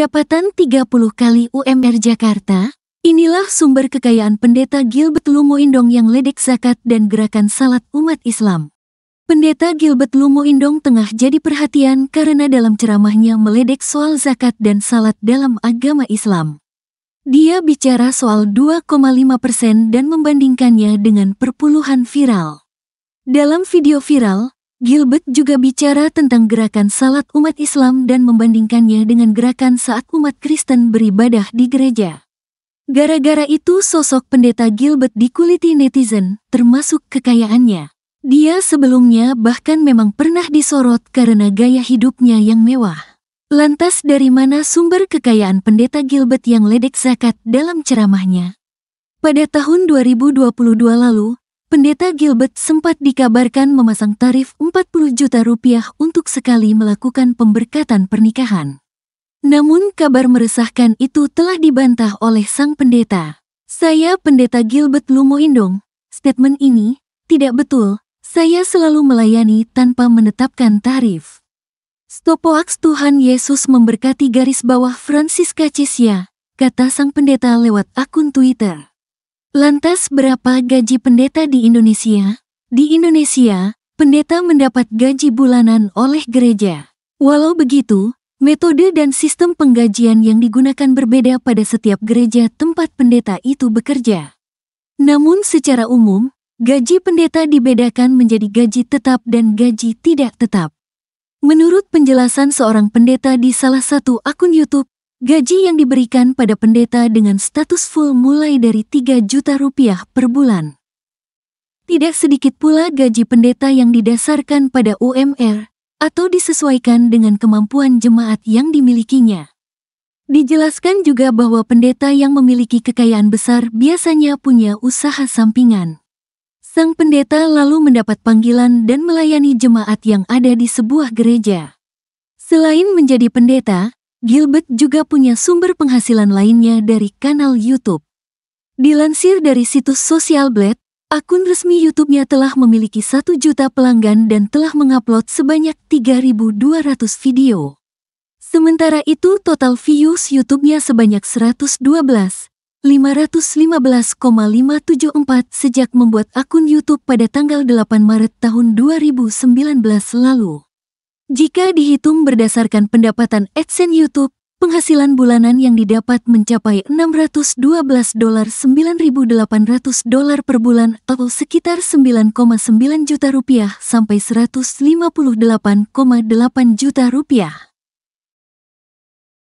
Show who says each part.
Speaker 1: Pendapatan 30 kali UMR Jakarta, inilah sumber kekayaan pendeta Gilbert Lumoindong yang ledek zakat dan gerakan salat umat Islam. Pendeta Gilbert Lumoindong tengah jadi perhatian karena dalam ceramahnya meledek soal zakat dan salat dalam agama Islam. Dia bicara soal 2,5 persen dan membandingkannya dengan perpuluhan viral. Dalam video viral, Gilbert juga bicara tentang gerakan salat umat Islam dan membandingkannya dengan gerakan saat umat Kristen beribadah di gereja. Gara-gara itu sosok pendeta Gilbert dikuliti netizen, termasuk kekayaannya. Dia sebelumnya bahkan memang pernah disorot karena gaya hidupnya yang mewah. Lantas dari mana sumber kekayaan pendeta Gilbert yang ledek zakat dalam ceramahnya? Pada tahun 2022 lalu, Pendeta Gilbert sempat dikabarkan memasang tarif 40 juta rupiah untuk sekali melakukan pemberkatan pernikahan. Namun kabar meresahkan itu telah dibantah oleh sang pendeta. Saya pendeta Gilbert Lumoindong. Statement ini tidak betul. Saya selalu melayani tanpa menetapkan tarif. Stopoaks Tuhan Yesus memberkati garis bawah Francisca Cesia, kata sang pendeta lewat akun Twitter. Lantas berapa gaji pendeta di Indonesia? Di Indonesia, pendeta mendapat gaji bulanan oleh gereja. Walau begitu, metode dan sistem penggajian yang digunakan berbeda pada setiap gereja tempat pendeta itu bekerja. Namun secara umum, gaji pendeta dibedakan menjadi gaji tetap dan gaji tidak tetap. Menurut penjelasan seorang pendeta di salah satu akun YouTube, Gaji yang diberikan pada pendeta dengan status full mulai dari 3 juta rupiah per bulan. Tidak sedikit pula gaji pendeta yang didasarkan pada UMR atau disesuaikan dengan kemampuan jemaat yang dimilikinya. Dijelaskan juga bahwa pendeta yang memiliki kekayaan besar biasanya punya usaha sampingan. Sang pendeta lalu mendapat panggilan dan melayani jemaat yang ada di sebuah gereja. Selain menjadi pendeta, Gilbert juga punya sumber penghasilan lainnya dari kanal YouTube. Dilansir dari situs Social Blade, akun resmi YouTube-nya telah memiliki satu juta pelanggan dan telah mengupload sebanyak 3.200 video. Sementara itu total views YouTube-nya sebanyak 112, 515,574 sejak membuat akun YouTube pada tanggal 8 Maret tahun 2019 lalu. Jika dihitung berdasarkan pendapatan AdSense YouTube, penghasilan bulanan yang didapat mencapai 612 dolar 9.800 dolar per bulan atau sekitar 9,9 juta rupiah sampai 158,8 juta rupiah.